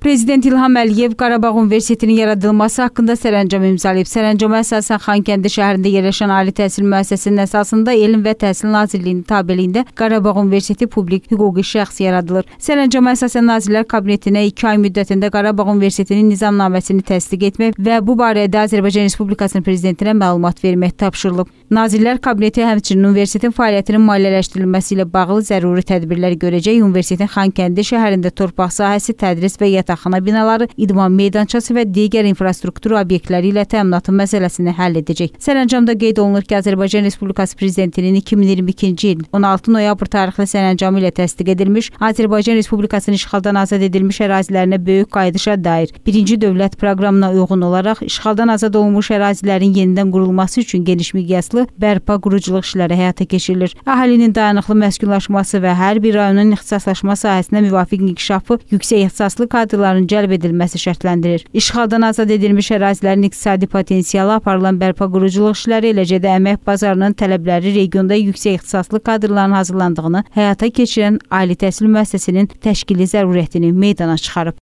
Prezident İlham Əliyev Qarabağ Universitetinin yaradılması haqqında sərəncam imzalayıb. Sərəncama əsasən Xankəndi şəhərində yerləşən ali təhsil müəssisəsinin əsasında Elm və Təhsil Nazirliyinin tabeliyində Qarabağ Universiteti publik hüquqi şəxs yaradılır. Sərəncama əsasən Nazirlər Kabinetinə 2 ay müddətində Qarabağ Universitetinin nizamnaməsini təsdiq etmək və bu barədə Azərbaycan Respublikasının prezidentinə məlumat vermək tapşırılıb. Nazirlər Kabineti həmçinin universitetin fəaliyyətinin maliyyələşdirilməsi ilə bağlı zəruri tədbirlər görəcək. Universitetin Xankəndi şəhərində torpaq sahəsi, tədris və yataq yataqxana binaları, idman meydançası və digər infrastruktur obyektləri ilə təminatı məsələsini həll edəcək. Sərəncamda qeyd olunur ki, Azərbaycan Respublikası prezidentinin 2022-ci il 16 noyabr tarixli sərəncamı ilə təsdiq edilmiş Azərbaycan Respublikasının işğaldan azad edilmiş ərazilərinə böyük qayıdışa dair birinci dövlət proqramına uyğun olaraq işğaldan azad olunmuş ərazilərin yenidən qurulması üçün geniş miqyaslı bərpa quruculuq işləri həyata keçirilir. Əhalinin dayanıqlı məskunlaşması və hər bir rayonun ixtisaslaşma sahəsinə müvafiq inkişafı yüksək ixtisaslı kadrlar investisiyaların cəlb edilməsi şərtləndirir. İşğaldan azad edilmiş ərazilərin iqtisadi potensialı aparılan bərpa quruculuq işləri, eləcə də əmək bazarının tələbləri regionda yüksək ixtisaslı kadrların hazırlandığını həyata keçirən ali təhsil müəssisəsinin təşkili zəruriyyətini meydana çıxarıb.